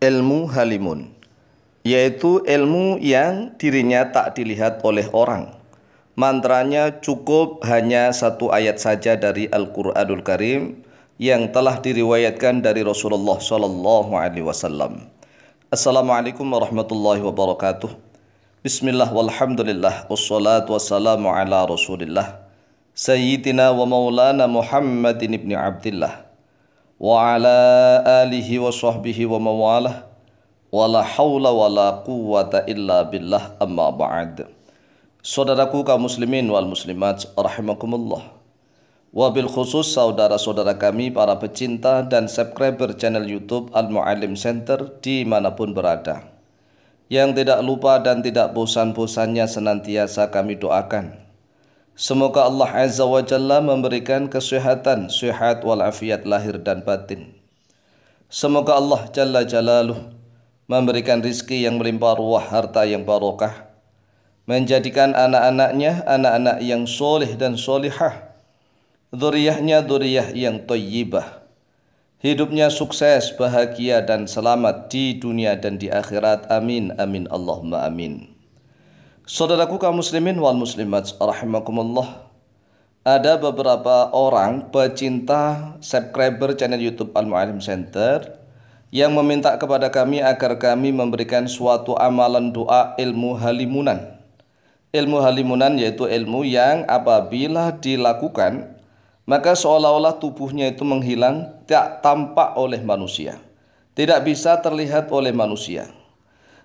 ilmu halimun yaitu ilmu yang dirinya tak dilihat oleh orang. Mantranya cukup hanya satu ayat saja dari Al-Qur'anul Karim yang telah diriwayatkan dari Rasulullah Sallallahu alaihi wasallam. Assalamualaikum warahmatullahi wabarakatuh. Bismillah walhamdulillah wassalatu wassalamu ala Rasulillah sayyidina wa maulana Muhammadin ibn Abdullah wa ala alihi wa sahbihi wa mawalah wa la hawla wa la quwata illa billah amma ba'd Saudaraku kaum muslimin wal muslimat rahimakumullah wa bil khusus saudara-saudara kami para pecinta dan subscriber channel YouTube al muallim Center dimanapun berada. Yang tidak lupa dan tidak bosan-bosannya senantiasa kami doakan Semoga Allah Azza wa Jalla memberikan kesehatan, sehat walafiat lahir dan batin. Semoga Allah Jalla Jalaluh memberikan rizki yang melimpah ruah harta yang barokah. Menjadikan anak-anaknya anak-anak yang soleh dan solehah, Zuriyahnya zuriyah yang toyibah. Hidupnya sukses, bahagia dan selamat di dunia dan di akhirat. Amin, amin, Allahumma amin. Saudaraku kaum muslimin wal muslimat rahimakumullah. Ada beberapa orang pecinta subscriber channel YouTube Al Muallim Center yang meminta kepada kami agar kami memberikan suatu amalan doa ilmu halimunan. Ilmu halimunan yaitu ilmu yang apabila dilakukan maka seolah-olah tubuhnya itu menghilang, tak tampak oleh manusia. Tidak bisa terlihat oleh manusia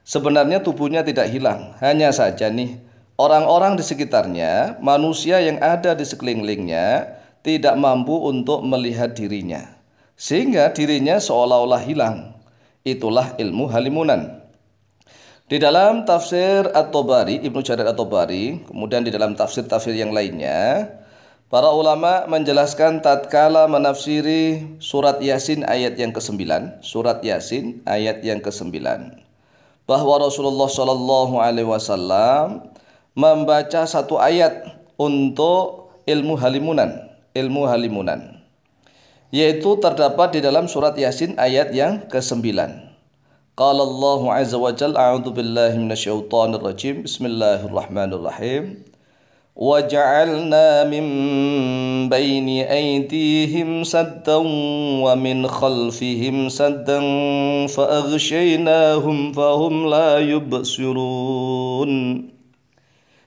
Sebenarnya tubuhnya tidak hilang, hanya saja nih orang-orang di sekitarnya, manusia yang ada di sekelilingnya tidak mampu untuk melihat dirinya. Sehingga dirinya seolah-olah hilang. Itulah ilmu halimunan. Di dalam tafsir at tobari Ibnu Jarir at tobari kemudian di dalam tafsir-tafsir yang lainnya, para ulama menjelaskan tatkala menafsiri surat Yasin ayat yang ke-9, surat Yasin ayat yang ke-9 bahwa Rasulullah Shallallahu Alaihi Wasallam membaca satu ayat untuk ilmu halimunan, ilmu halimunan, yaitu terdapat di dalam surat Yasin ayat yang ke-9. Qala Allah Azza wa Jalla a'udzu billahi minasyaitonir rajim. Bismillahirrahmanirrahim. وجعلنا من بين أيديهم سدا ومن خلفهم سدا فأغشيناهم فهم لا يبصرون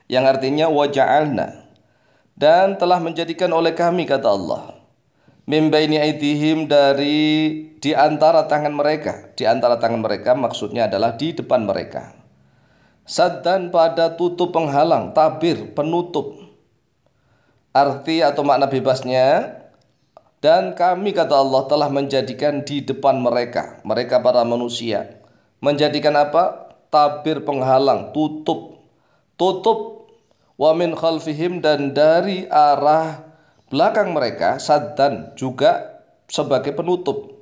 yang artinya waja'alna dan telah menjadikan oleh kami kata Allah min baini dari di antara tangan mereka di antara tangan mereka maksudnya adalah di depan mereka Saddan pada tutup penghalang, tabir, penutup. Arti atau makna bebasnya dan kami kata Allah telah menjadikan di depan mereka, mereka para manusia. Menjadikan apa? Tabir penghalang, tutup. Tutup wa min khalfihim dan dari arah belakang mereka saddan juga sebagai penutup.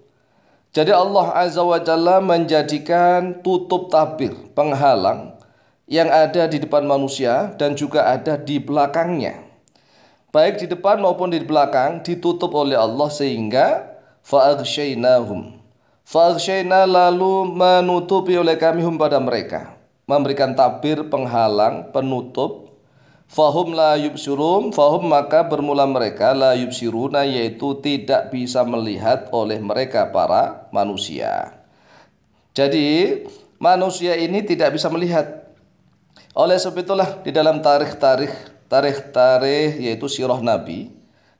Jadi Allah Azza wa Jalla menjadikan tutup tabir, penghalang yang ada di depan manusia dan juga ada di belakangnya. Baik di depan maupun di belakang ditutup oleh Allah sehingga fa'aghsyainahum. Fa'aghsyayna lalu menutupi oleh kami hum pada mereka. Memberikan tabir penghalang, penutup. Fahum la yubsirum, fahum maka bermula mereka la yubsiruna yaitu tidak bisa melihat oleh mereka para manusia. Jadi manusia ini tidak bisa melihat oleh sebab itulah di dalam tarikh-tarikh, tarikh-tarikh yaitu sirah Nabi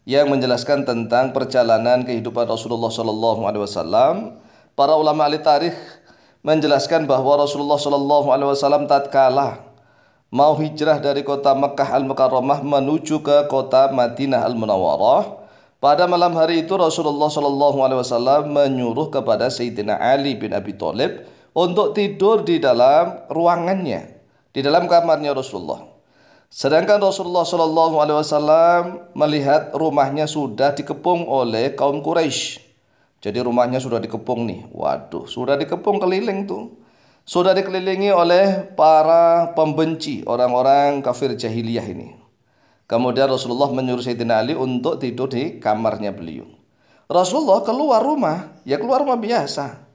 yang menjelaskan tentang perjalanan kehidupan Rasulullah Shallallahu Alaihi Wasallam, para ulama ahli tarikh menjelaskan bahwa Rasulullah Shallallahu Alaihi Wasallam tatkala mau hijrah dari kota Mekah al Mukarramah menuju ke kota Madinah al Munawwarah, pada malam hari itu Rasulullah Shallallahu Alaihi Wasallam menyuruh kepada Sayyidina Ali bin Abi Thalib untuk tidur di dalam ruangannya di dalam kamarnya Rasulullah. Sedangkan Rasulullah Shallallahu Alaihi Wasallam melihat rumahnya sudah dikepung oleh kaum Quraisy. Jadi rumahnya sudah dikepung nih. Waduh, sudah dikepung keliling tuh. Sudah dikelilingi oleh para pembenci orang-orang kafir jahiliyah ini. Kemudian Rasulullah menyuruh Sayyidina Ali untuk tidur di kamarnya beliau. Rasulullah keluar rumah, ya keluar rumah biasa.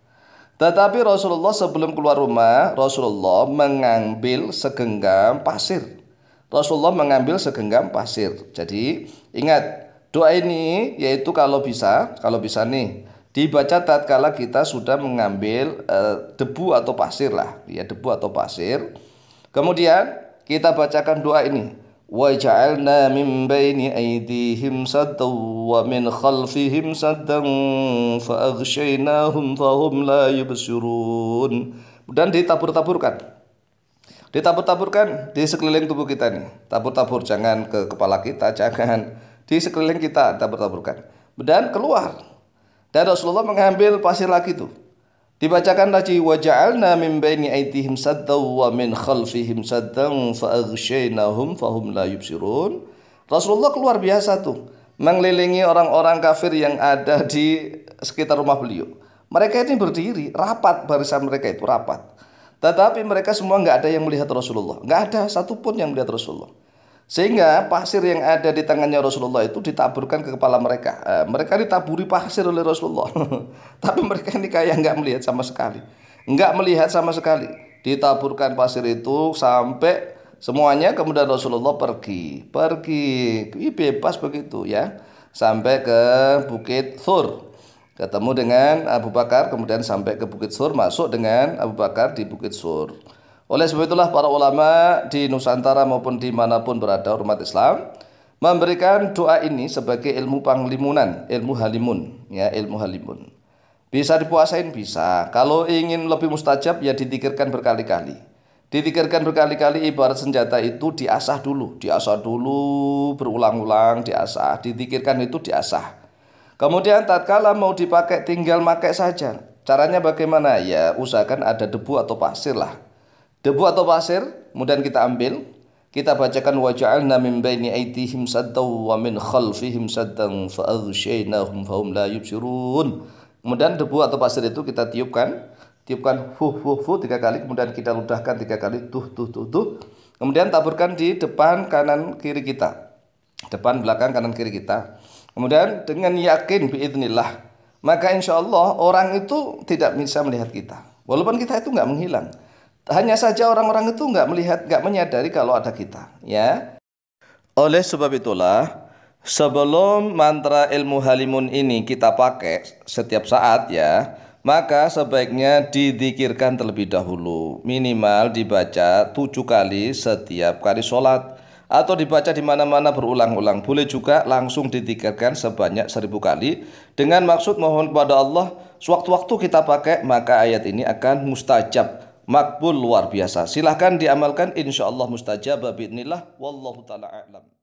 Tetapi Rasulullah sebelum keluar rumah, Rasulullah mengambil segenggam pasir. Rasulullah mengambil segenggam pasir. Jadi ingat, doa ini yaitu kalau bisa, kalau bisa nih dibaca tatkala kita sudah mengambil e, debu atau pasir lah, ya debu atau pasir. Kemudian kita bacakan doa ini. وجعلنا من بين أيديهم سدا ومن خلفهم سدا فأغشيناهم فهم لا يبصرون dan ditabur-taburkan ditabur-taburkan di sekeliling tubuh kita nih tabur-tabur jangan ke kepala kita jangan di sekeliling kita tabur-taburkan dan keluar dan Rasulullah mengambil pasir lagi tuh Dibacakan lagi waja'alna min baini aydihim saddaw wa min khalfihim saddan fa fahum la yubsirun. Rasulullah luar biasa tuh mengelilingi orang-orang kafir yang ada di sekitar rumah beliau. Mereka ini berdiri rapat barisan mereka itu rapat. Tetapi mereka semua nggak ada yang melihat Rasulullah, nggak ada satupun yang melihat Rasulullah. Sehingga pasir yang ada di tangannya Rasulullah itu ditaburkan ke kepala mereka. Eh, mereka ditaburi pasir oleh Rasulullah. Tapi mereka ini kayak nggak melihat sama sekali. Nggak melihat sama sekali. Ditaburkan pasir itu sampai semuanya kemudian Rasulullah pergi. Pergi. Bebas begitu ya. Sampai ke Bukit Thur. Ketemu dengan Abu Bakar kemudian sampai ke Bukit Sur masuk dengan Abu Bakar di Bukit Sur. Oleh sebab itulah para ulama di Nusantara maupun dimanapun berada umat Islam memberikan doa ini sebagai ilmu panglimunan, ilmu halimun, ya ilmu halimun. Bisa dipuasain bisa. Kalau ingin lebih mustajab ya ditikirkan berkali-kali. Ditikirkan berkali-kali ibarat senjata itu diasah dulu, diasah dulu berulang-ulang diasah, ditikirkan itu diasah. Kemudian tatkala mau dipakai tinggal pakai saja. Caranya bagaimana? Ya usahakan ada debu atau pasir lah Debu atau pasir, kemudian kita ambil, kita bacakan waja'alna min baini aitihim saddan wa min khalfihim saddan fa'aghshaynahum faum la yubsirun. Kemudian debu atau pasir itu kita tiupkan, tiupkan hu hu hu tiga kali, kemudian kita ludahkan tiga kali tuh tuh tuh tuh. Kemudian taburkan di depan kanan kiri kita. Depan belakang kanan kiri kita. Kemudian dengan yakin biidznillah, maka insyaallah orang itu tidak bisa melihat kita. Walaupun kita itu nggak menghilang. Hanya saja orang-orang itu nggak melihat, nggak menyadari kalau ada kita. Ya. Oleh sebab itulah, sebelum mantra ilmu halimun ini kita pakai setiap saat ya, maka sebaiknya didikirkan terlebih dahulu. Minimal dibaca tujuh kali setiap kali sholat atau dibaca di mana-mana berulang-ulang. Boleh juga langsung didikirkan sebanyak seribu kali dengan maksud mohon kepada Allah sewaktu-waktu kita pakai maka ayat ini akan mustajab makbul luar biasa. Silahkan diamalkan insya Allah mustajab Bismillah. Wallahu ta'ala a'lam.